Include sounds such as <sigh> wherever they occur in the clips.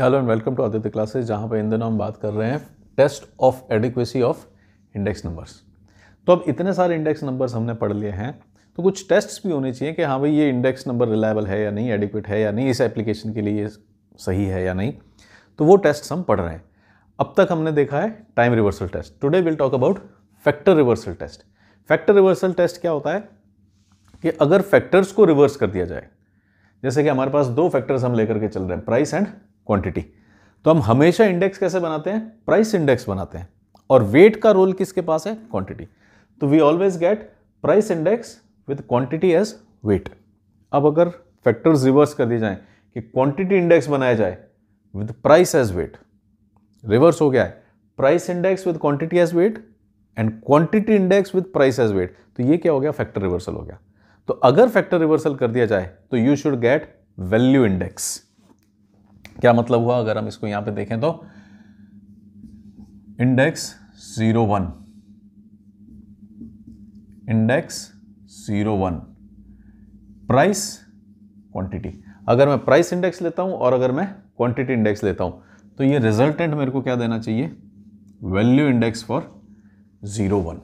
Hello and welcome to Aditya classes जहाँ पर इन दिनों हम बात कर रहे हैं test of adequacy of index numbers तो अब इतने सारे इंडेक्स नंबर्स हमने पढ़ लिए हैं तो कुछ टेस्ट्स भी होने चाहिए कि हाँ भाई ये इंडेक्स नंबर रिलायबल है या नहीं एडिक्वेट है या नहीं इस एप्लीकेशन के लिए सही है या नहीं तो वो टेस्ट हम पढ़ रहे हैं अब तक हमने देखा है time reversal test today will talk about factor reversal test factor reversal test क्या होता है कि अगर फैक्टर्स को रिवर्स कर दिया जाए जैसे कि हमारे पास दो फैक्टर्स हम लेकर के चल रहे हैं प्राइस एंड क्वांटिटी तो हम हमेशा इंडेक्स कैसे बनाते हैं प्राइस इंडेक्स बनाते हैं और वेट का रोल किसके पास है क्वांटिटी तो we always get price index with quantity as weight अब अगर फैक्टर्स रिवर्स कर दिए जाएं कि क्वांटिटी इंडेक्स बनाया जाए with price as weight reverse हो गया है price index with quantity as weight and quantity index with price as weight तो ये क्या हो गया फैक्टर रिवर्सल हो गया तो अगर फैक्टर रिवर्सल कर दिया जाए तो you should get value index क्या मतलब हुआ अगर हम इसको यहां पे देखें तो index zero one index zero one price quantity अगर मैं प्राइस इंडेक्स लेता हूं और अगर मैं क्वांटिटी इंडेक्स लेता हूं तो ये रिजल्टेंट मेरे को क्या देना चाहिए value index for zero one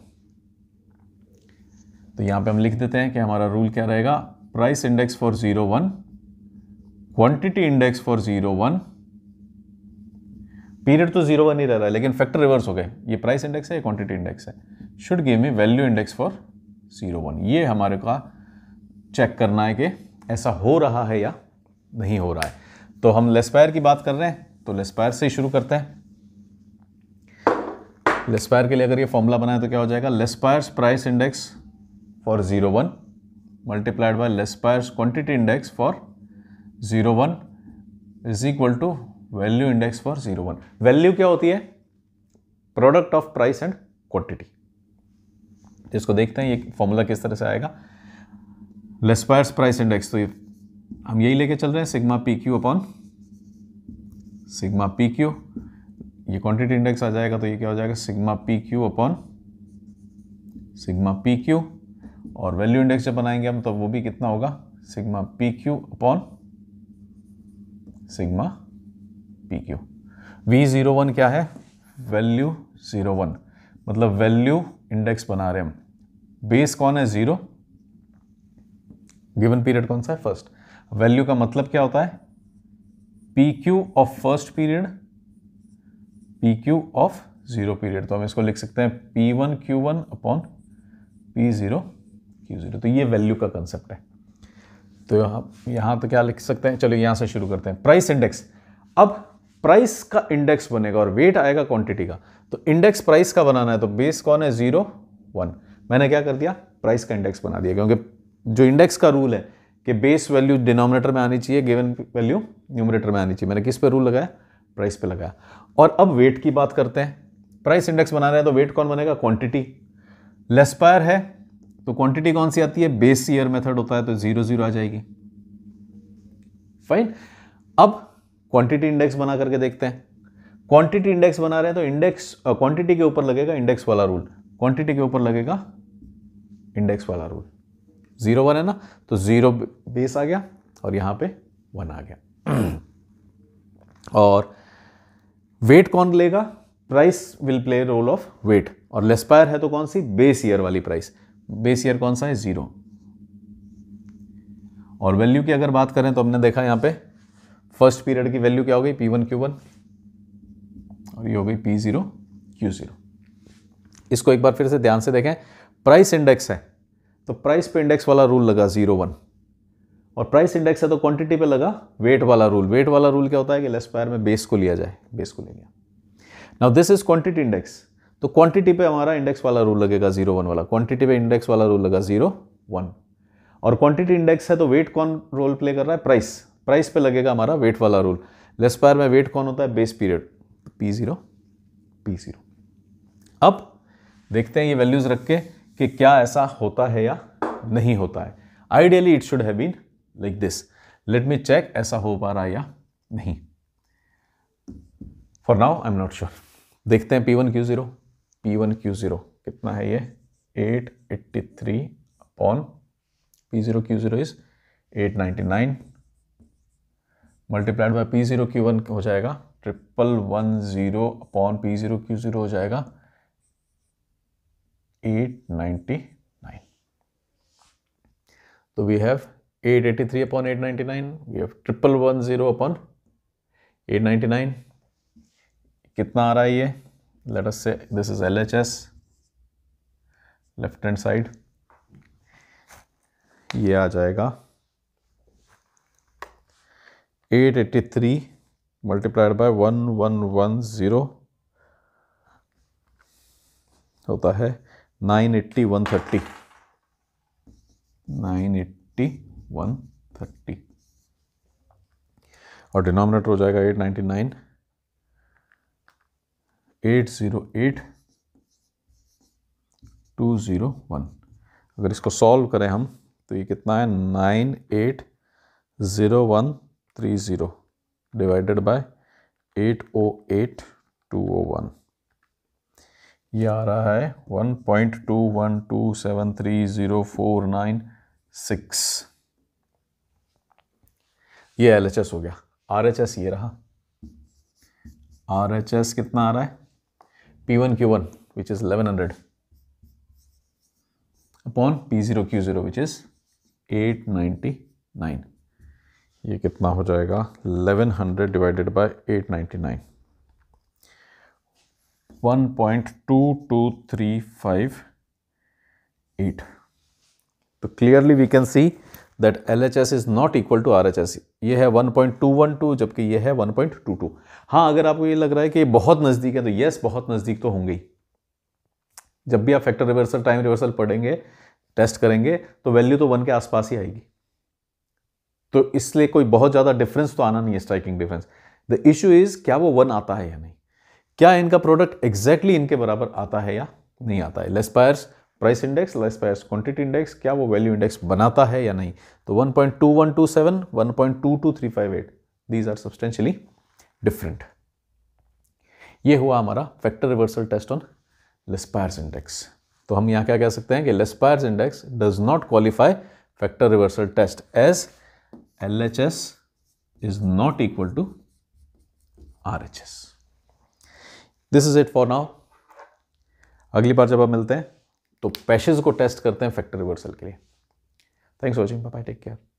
तो यहां पे हम लिख देते हैं कि हमारा रूल क्या रहेगा price index for zero one quantity index for zero one period तो जीरो वन ही रह रहा है लेकिन फैक्टर रिवर्स हो गए ये प्राइस इंडेक्स है ये क्वांटिटी इंडेक्स है should give me value index for zero one ये हमारे का चेक करना है कि ऐसा हो रहा है या नहीं हो रहा है तो हम लेस्पायर की बात कर रहे हैं तो लेस्पायर से ही शुरू करते हैं लेस्पायर के लिए अगर ये फॉर्मूला बनाए तो क्या हो जाएगा Laspeyres price index for zero one multiplied by Laspeyres quantity index for zero one is equal to value index for zero one value क्या होती है product of price and quantity इसको देखते हैं ये फॉर्मूला किस तरह से आएगा लेस्पायर्स प्राइस इंडेक्स तो ये हम यही लेके चल रहे हैं sigma P Q upon sigma P Q ये क्वांटिटी इंडेक्स आ जाएगा तो ये क्या हो जाएगा sigma P Q upon sigma P Q और वैल्यू इंडेक्स जब बनाएंगे हम तो वो भी कितना होगा sigma P Q upon sigma P Q V zero one क्या है वैल्यू जीरो वन मतलब वैल्यू इंडेक्स बना रहे हम बेस कौन है जीरो गिवन पीरियड कौन सा है फर्स्ट वैल्यू का मतलब क्या होता है P Q of first period P Q of zero period तो हम इसको लिख सकते हैं P one Q one upon P zero Q zero तो ये वैल्यू का कंसेप्ट है तो यहाँ पे तो क्या लिख सकते हैं चलो यहाँ से शुरू करते हैं प्राइस इंडेक्स अब प्राइस का इंडेक्स बनेगा और वेट आएगा क्वांटिटी का तो इंडेक्स प्राइस का बनाना है तो बेस कौन है जीरो वन मैंने क्या कर दिया प्राइस का इंडेक्स बना दिया क्योंकि जो इंडेक्स का रूल है कि बेस वैल्यू डिनोमिनेटर में आनी चाहिए गिवन वैल्यू न्यूमिनेटर में आनी चाहिए मैंने किस पर रूल लगाया प्राइस पर लगाया और अब वेट की बात करते हैं प्राइस इंडेक्स बनाना है तो वेट कौन बनेगा क्वांटिटी लेस्पायर है तो क्वांटिटी कौन सी आती है बेस ईयर मेथड होता है तो जीरो जीरो आ जाएगी फाइन अब क्वांटिटी इंडेक्स बना करके देखते हैं क्वांटिटी इंडेक्स बना रहे हैं तो इंडेक्स क्वांटिटी के ऊपर लगेगा इंडेक्स वाला रूल क्वांटिटी के ऊपर लगेगा इंडेक्स वाला रूल जीरो वन है ना तो जीरो बेस आ गया और यहां पे वन आ गया <clears throat> और वेट कौन लेगा price will play role of weight और लेस्पायर है तो कौन सी बेस ईयर वाली प्राइस बेस ईयर कौन सा है ज़ीरो और वैल्यू की अगर बात करें तो हमने देखा यहां पे फर्स्ट पीरियड की वैल्यू क्या हो गई पी वन क्यू वन और ये हो गई पी ज़ीरो क्यू ज़ीरो इसको एक बार फिर से ध्यान से देखें प्राइस इंडेक्स है तो प्राइस पे इंडेक्स वाला रूल लगा ज़ीरो वन और प्राइस इंडेक्स है तो क्वांटिटी पे लगा वेट वाला रूल वेट वाला रूल क्या होता है कि लेस पायर में बेस को लिया जाए बेस को ले लिया now this is quantity index तो क्वांटिटी पे हमारा इंडेक्स वाला रूल लगेगा जीरो वन वाला क्वांटिटी पे इंडेक्स वाला रूल लगा जीरो वन और क्वांटिटी इंडेक्स है तो वेट कौन रोल प्ले कर रहा है प्राइस प्राइस पे लगेगा हमारा वेट वाला रूल लेस्पायर में वेट कौन होता है base period P zero P zero अब देखते हैं ये वैल्यूज़ रख के कि क्या ऐसा होता है या नहीं होता है ideally it should have been like this let me check ऐसा हो पा रहा है या नहीं for now I am not sure देखते हैं P one Q zero P one Q zero कितना है ये eight eighty three upon P zero Q zero is eight ninety nine multiplied by P zero Q one हो जाएगा triple one zero upon P zero Q zero हो जाएगा eight ninety nine तो we have eight eighty three upon eight ninety nine we have triple one zero upon eight ninety nine कितना आ रहा है ये let us say this is LHS left hand side ये आ जाएगा 883 eighty three multiplied by one one one zero होता है nine eighty one thirty nine eighty one thirty और डिनोमिनेटर हो जाएगा eight ninety nine eight zero eight two zero one अगर इसको सॉल्व करें हम तो ये कितना है nine eight zero one three zero divided by eight O eight two O one ये आ रहा है one point two one two seven three zero four nine six ये एल हो गया आर ये रहा आर कितना आ रहा है P1Q1 which is 1100 upon P0Q0 which is 899. How much will 1100 divided by 899. 1.22358. So clearly we can see that L H S is not equal to R H S ये है 1.212 जबकि ये है 1.22 हाँ अगर आपको ये लग रहा है कि बहुत नज़दीक है तो येस बहुत नज़दीक तो होंगे ही जब भी आप फैक्टर रिवर्सल टाइम रिवर्सल पढ़ेंगे टेस्ट करेंगे तो वैल्यू तो वन के आसपास ही आएगी तो इसलिए कोई बहुत ज़्यादा डिफरेंस तो आना नहीं है striking difference the issue is क्या वो वन आता है या नहीं क्या इनका प्रोडक्ट एग्जैक्टली exactly इनके बराबर आता है या नहीं आता है Laspeyres price index less price quantity index क्या वो वैल्यू इंडेक्स बनाता है या नहीं तो 1.2127 1.22358 दीज आर सब्सटेंशियली डिफरेंट ये हुआ हमारा factor reversal test on Laspeyres index तो हम यहाँ क्या कह सकते हैं कि Laspeyres index does not qualify factor reversal test as L H S is not equal to R H S this is it for now अगली बार जब आप मिलते हैं तो पैशेज को टेस्ट करते हैं फैक्टर रिवर्सल के लिए thanks watching bye take care